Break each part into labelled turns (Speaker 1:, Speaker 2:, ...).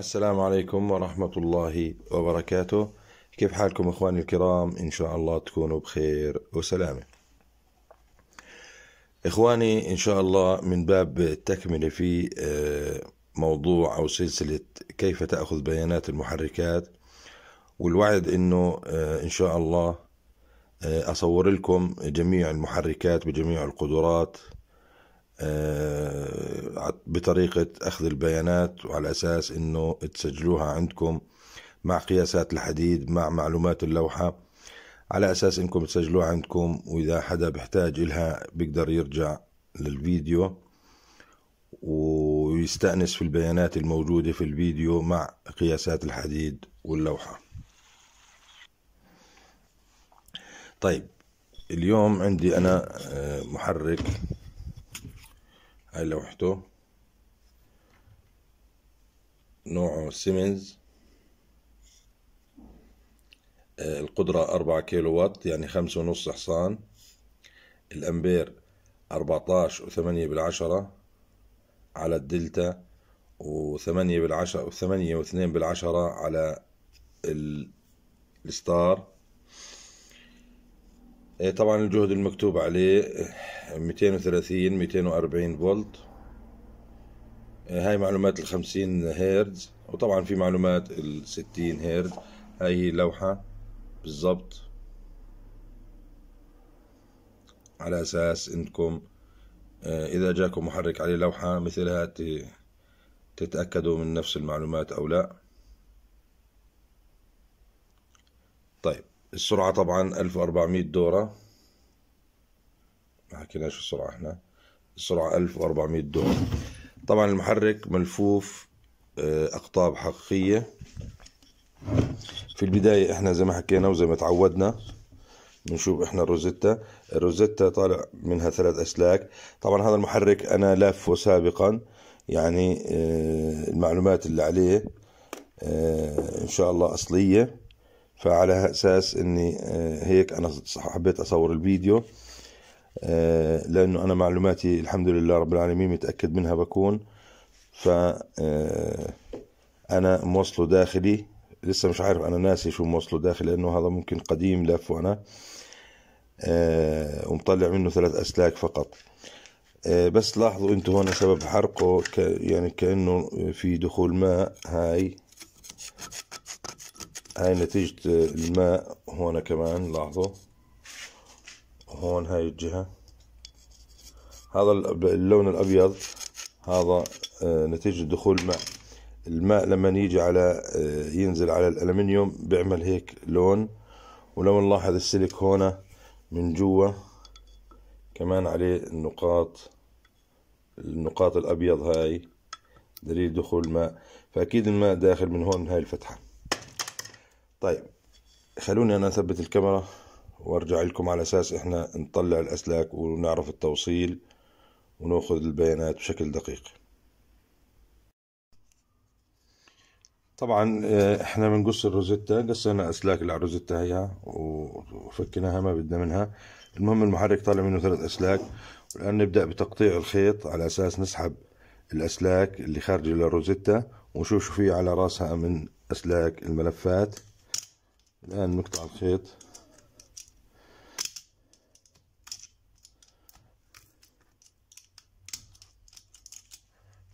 Speaker 1: السلام عليكم ورحمة الله وبركاته كيف حالكم إخواني الكرام إن شاء الله تكونوا بخير وسلامة إخواني إن شاء الله من باب التكملة في آه، موضوع أو سلسلة كيف تأخذ بيانات المحركات والوعد إنه آه، إن شاء الله آه، أصور لكم جميع المحركات بجميع القدرات آه، بطريقة أخذ البيانات وعلى أساس أنه تسجلوها عندكم مع قياسات الحديد مع معلومات اللوحة على أساس أنكم تسجلوها عندكم وإذا حدا بحتاج إلها بيقدر يرجع للفيديو ويستأنس في البيانات الموجودة في الفيديو مع قياسات الحديد واللوحة طيب اليوم عندي أنا آه، محرك هاي لوحته نوعه سيمنز آه، القدرة أربعة كيلو وات يعني خمسة ونص حصان الأمبير أربعتاش وثمانية بالعشرة على الدلتا وثمانية بالعشرة وثمانية واثنين بالعشرة على الستار إيه، طبعا الجهد المكتوب عليه 230 240 فولت إيه، هاي معلومات ال 50 هيرتز وطبعا في معلومات ال 60 هيرتز هاي هي لوحة بالضبط على اساس انكم إيه، اذا جاكم محرك عليه لوحة مثل هات تتأكدوا من نفس المعلومات او لا السرعة طبعا 1400 دورة ما حكيناش السرعة احنا السرعة 1400 دورة طبعا المحرك ملفوف آه، أقطاب حقيقية في البداية احنا زي ما حكينا وزي ما تعودنا بنشوف احنا الروزيتا الروزيتا طالع منها ثلاث أسلاك طبعا هذا المحرك أنا لافه سابقا يعني آه، المعلومات اللي عليه آه، ان شاء الله اصليه فعلى اساس اني آه، هيك انا حبيت اصور الفيديو آه، لانه انا معلوماتي الحمد لله رب العالمين متاكد منها بكون ف آه، انا موصله داخلي لسه مش عارف انا ناسي شو موصله داخلي لانه هذا ممكن قديم لف وانا ومطلع منه ثلاث اسلاك فقط بس لاحظوا انتوا هون سبب حرقه يعني كانه في دخول ماء هاي هاي نتيجة الماء هون كمان لاحظوا هون هاي الجهة هذا اللون الأبيض هذا آه، نتيجة دخول الماء الماء لما يجي على آه، ينزل على الألمنيوم بيعمل هيك لون ولو نلاحظ السلك هون من جوا كمان عليه النقاط النقاط الأبيض هاي دليل دخول الماء فأكيد الماء داخل من هون من هاي الفتحة طيب خلوني انا اثبت الكاميرا وارجع لكم على اساس احنا نطلع الاسلاك ونعرف التوصيل وناخذ البيانات بشكل دقيق طبعا آه، احنا بنقص الروزيتا قصينا اسلاك اللي على الروزيتا هيها وفكيناها ما بدنا منها المهم المحرك طالع منه ثلاث اسلاك والان نبدا بتقطيع الخيط على اساس نسحب الاسلاك اللي خارجه للروزيتا ونشوف شو في على راسها من اسلاك الملفات الآن نقطع الخيط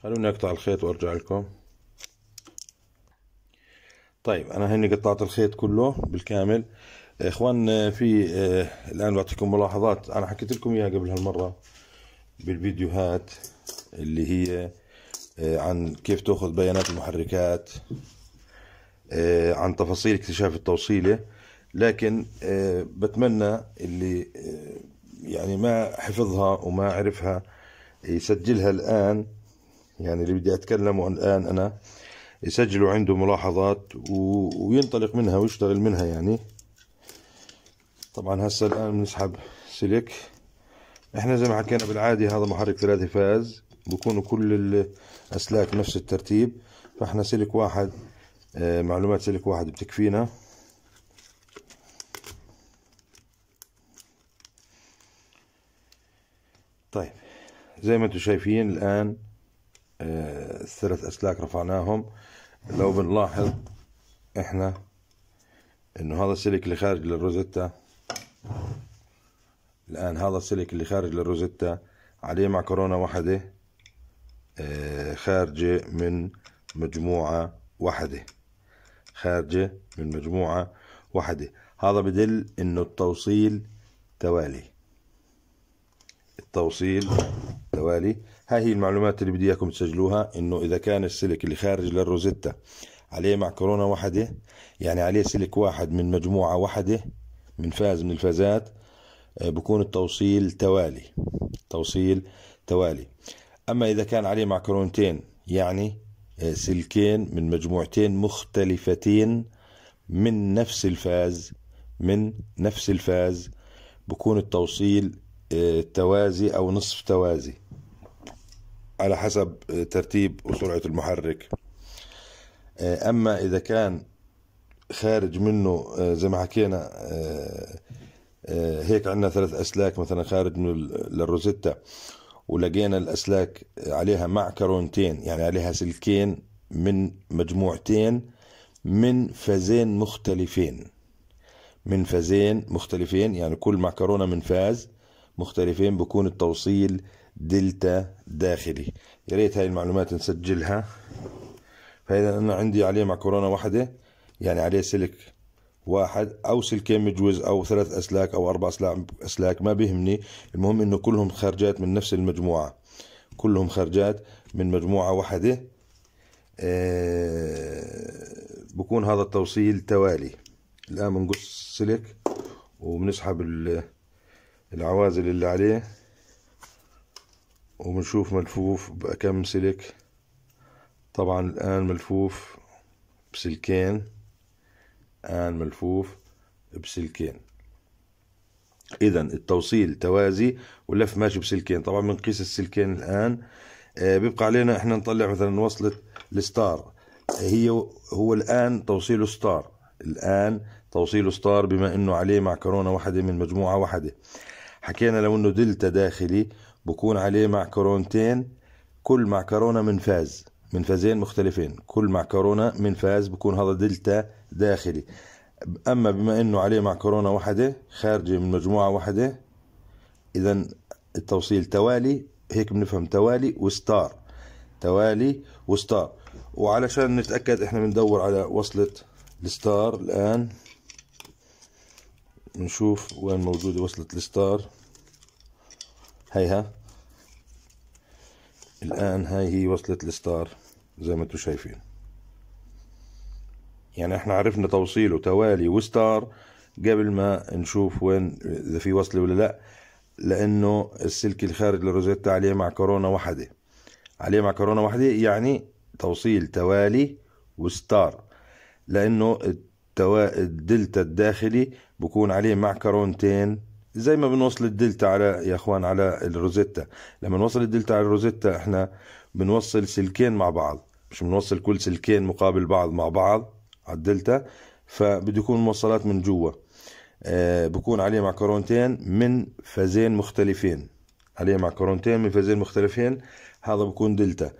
Speaker 1: خلوني أقطع الخيط وأرجع لكم طيب أنا هني قطعت الخيط كله بالكامل إخوان في آه، الآن بعطيكم ملاحظات أنا حكيت لكم إياها قبل هالمرة بالفيديوهات اللي هي آه، عن كيف تأخذ بيانات المحركات آه، عن تفاصيل اكتشاف التوصيلة لكن آه، بتمنى اللي آه، يعني ما حفظها وما عرفها يسجلها الآن يعني اللي بدي أتكلمه الآن أنا يسجلوا عنده ملاحظات وينطلق منها ويشتغل منها يعني طبعا هسه الآن بنسحب سلك احنا زي ما حكينا بالعادي هذا محرك ثلاثي فاز بكونوا كل الأسلاك نفس الترتيب فاحنا سلك واحد آه، معلومات سلك واحد بتكفينا طيب زي ما انتم شايفين الان آه، الثلاث اسلاك رفعناهم لو بنلاحظ احنا انه هذا السلك اللي خارج للروزيتا الان هذا السلك اللي خارج للروزيتا عليه معكرونة واحدة آه، خارجة من مجموعة واحدة خارجة من مجموعة واحدة هذا بدل انه التوصيل توالي التوصيل توالي هاي هي المعلومات اللي بدي اياكم تسجلوها انه اذا كان السلك اللي خارج للروزيتا عليه معكرونة واحدة يعني عليه سلك واحد من مجموعة واحدة من فاز من الفازات آه، بكون التوصيل توالي توصيل توالي أما إذا كان عليه معكرونتين يعني آه، سلكين من مجموعتين مختلفتين من نفس الفاز من نفس الفاز بكون التوصيل آه، توازي أو نصف توازي على حسب آه، ترتيب وسرعة المحرك أما إذا كان خارج منه زي ما حكينا هيك عندنا ثلاث أسلاك مثلا خارج من للروزيتا ولقينا الأسلاك عليها معكرونتين يعني عليها سلكين من مجموعتين من فازين مختلفين من فازين مختلفين يعني كل معكرونة من فاز مختلفين بكون التوصيل دلتا داخلي يا ريت هاي المعلومات نسجلها فإذا أنا عندي عليه معكرونة واحدة يعني عليه سلك واحد او سلكين مجوز او ثلاث اسلاك او اربع اسلاك ما بيهمني المهم انه كلهم خارجات من نفس المجموعه كلهم خارجات من مجموعه واحده آه، بكون هذا التوصيل توالي الان بنقص سلك وبنسحب العوازل اللي عليه وبنشوف ملفوف بكم سلك طبعا الان ملفوف بسلكين الآن ملفوف بسلكين إذا التوصيل توازي واللف ماشي بسلكين طبعا بنقيس السلكين الآن آه، بيبقى علينا احنا نطلع مثلا وصلة الستار آه، هي هو الآن توصيله ستار الآن توصيله ستار بما انه عليه معكرونة واحدة من مجموعة واحدة حكينا لو انه دلتا داخلي بكون عليه معكرونتين كل معكرونة من فاز من فازين مختلفين كل معكرونة من فاز بكون هذا دلتا داخلي أما بما أنه عليه معكرونة واحدة خارجة من مجموعة واحدة إذا التوصيل توالي هيك بنفهم توالي وستار توالي وستار وعلشان نتأكد إحنا بندور على وصلة الستار الآن نشوف وين موجودة وصلة الستار هيها الآن هاي هي وصلة الستار زي ما انتم شايفين يعني احنا عرفنا توصيله توالي وستار قبل ما نشوف وين اذا في وصله ولا لا لانه السلك الخارج للروزيتا عليه معكرونه واحده عليه معكرونه واحده يعني توصيل توالي وستار لانه التوا... الدلتا الداخلي بكون عليه معكرونتين زي ما بنوصل الدلتا على يا اخوان على الروزيتا لما نوصل الدلتا على الروزيتا احنا بنوصل سلكين مع بعض مش بنوصل كل سلكين مقابل بعض مع بعض على الدلتا فبده يكون موصلات من جوا آه، بكون عليه معكرونتين من فازين مختلفين عليه معكرونتين من فازين مختلفين هذا بكون دلتا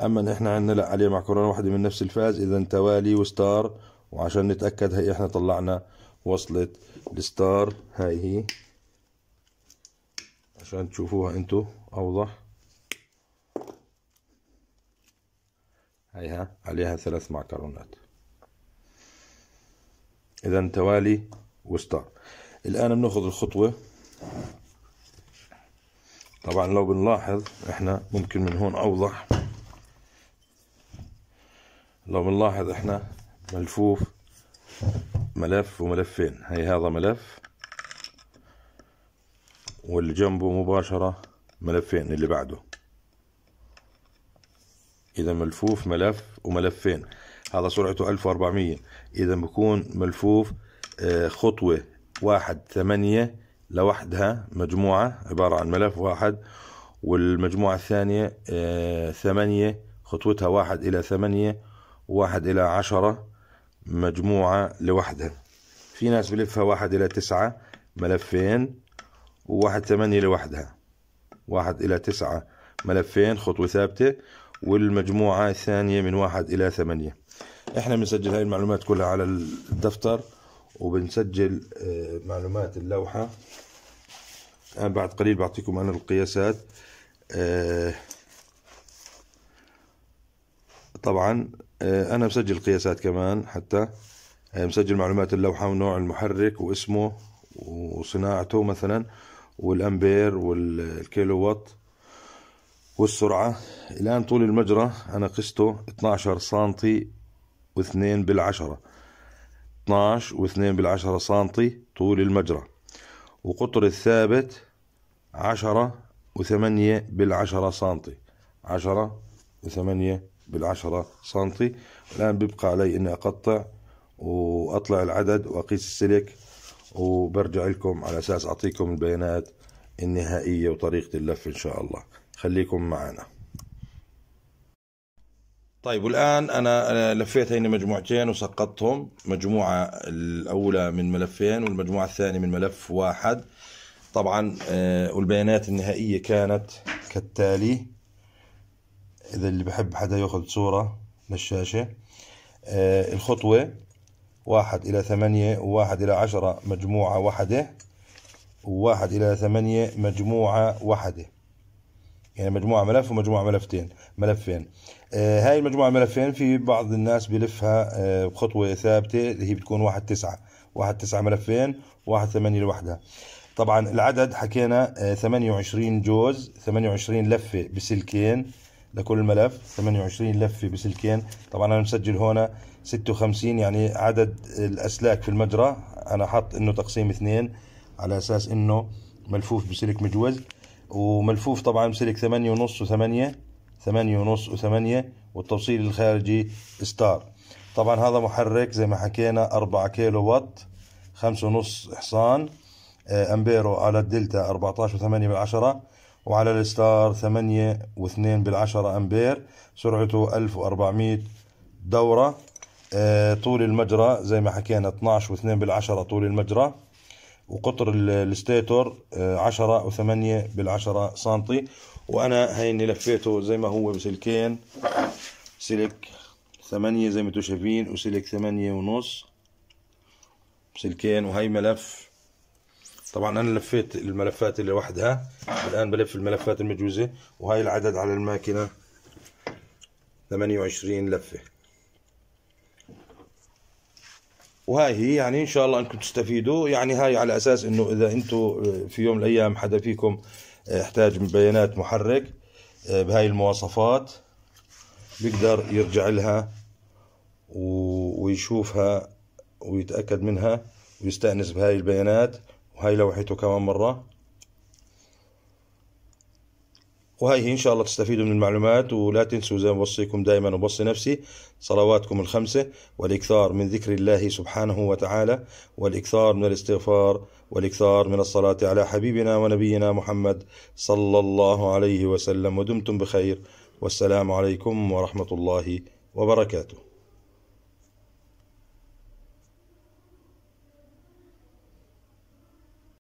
Speaker 1: اما نحن عندنا لا عليه معكرونه واحده من نفس الفاز اذا توالي وستار وعشان نتاكد هي احنا طلعنا وصلت الستار هاي هي عشان تشوفوها انتو اوضح هيها عليها ثلاث معكرونات إذا توالي وستار الآن بناخذ الخطوة طبعا لو بنلاحظ احنا ممكن من هون أوضح لو بنلاحظ احنا ملفوف ملف وملفين هي هذا ملف واللي جنبه مباشرة ملفين اللي بعده إذا ملفوف ملف وملفين هذا سرعته 1400 إذا بكون ملفوف آه، خطوة واحد ثمانية لوحدها مجموعة عبارة عن ملف واحد والمجموعة الثانية آه، ثمانية خطوتها واحد إلى ثمانية واحد إلى عشرة مجموعة لوحدها في ناس بلفها واحد إلى تسعة ملفين وواحد ثمانية لوحدها واحد إلى تسعة ملفين خطوة ثابتة والمجموعة الثانية من واحد إلى ثمانية إحنا بنسجل هاي المعلومات كلها على الدفتر وبنسجل آه، معلومات اللوحة أنا بعد قليل بعطيكم أنا القياسات آه، طبعا آه، أنا مسجل القياسات كمان حتى مسجل معلومات اللوحة ونوع المحرك واسمه وصناعته مثلا والأمبير والكيلو وات والسرعة الآن طول المجرى أنا قسته 12 سنتي واثنين بالعشرة 12 واثنين بالعشرة سنتي طول المجرى وقطر الثابت عشرة وثمانية بالعشرة سنتي عشرة وثمانية بالعشرة سنتي الآن بيبقى علي إني أقطع وأطلع العدد وأقيس السلك وبرجع لكم على أساس أعطيكم البيانات النهائية وطريقة اللف إن شاء الله خليكم معنا طيب والآن أنا لفيت هين مجموعتين وسقطتهم مجموعة الأولى من ملفين والمجموعة الثانية من ملف واحد طبعا آه، والبيانات النهائية كانت كالتالي إذا اللي بحب حدا ياخذ صورة للشاشه آه، الخطوة واحد إلى ثمانية وواحد إلى عشرة مجموعة واحدة وواحد إلى ثمانية مجموعة واحدة يعني مجموعة ملف ومجموعة ملفتين ملفين آه هاي المجموعة الملفين في بعض الناس بلفها آه بخطوة ثابتة اللي هي بتكون واحد تسعة واحد تسعة ملفين واحد ثمانية لوحدها طبعا العدد حكينا آه 28 جوز 28 لفة بسلكين لكل ملف 28 لفة بسلكين طبعا أنا مسجل هنا 56 يعني عدد الأسلاك في المجرى أنا حط إنه تقسيم اثنين على أساس إنه ملفوف بسلك مجوز وملفوف طبعا بسلك ثمانية ونص وثمانية ثمانية ونص وثمانية والتوصيل الخارجي ستار طبعا هذا محرك زي ما حكينا أربعة كيلو وات خمسة ونص حصان آه، أمبيرو على الدلتا 14.8 وثمانية بالعشرة وعلى الستار ثمانية واثنين بالعشرة أمبير سرعته ألف وأربعمية دورة آه، طول المجرى زي ما حكينا 12.2 واثنين بالعشرة طول المجرى وقطر الستيتور آه، عشرة وثمانية بالعشرة سنتي وأنا هيني لفيته زي ما هو بسلكين سلك ثمانية زي ما انتم شايفين وسلك ثمانية ونص سلكين وهي ملف طبعا انا لفيت الملفات اللي وحدها الان بلف الملفات المجوزه وهي العدد على الماكينه 28 لفه وهاي هي يعني ان شاء الله انكم تستفيدوا يعني هاي على اساس انه اذا انتم آه، في يوم من الايام حدا فيكم احتاج آه، من بيانات محرك آه، بهاي المواصفات بيقدر يرجع لها ويشوفها ويتاكد منها ويستانس بهاي البيانات وهاي لوحته كمان مره وهي إن شاء الله تستفيدوا من المعلومات ولا تنسوا زي ما بوصيكم دائما وبوصي نفسي صلواتكم الخمسة والإكثار من ذكر الله سبحانه وتعالى والإكثار من الاستغفار والإكثار من الصلاة على حبيبنا ونبينا محمد صلى الله عليه وسلم ودمتم بخير والسلام عليكم ورحمة الله وبركاته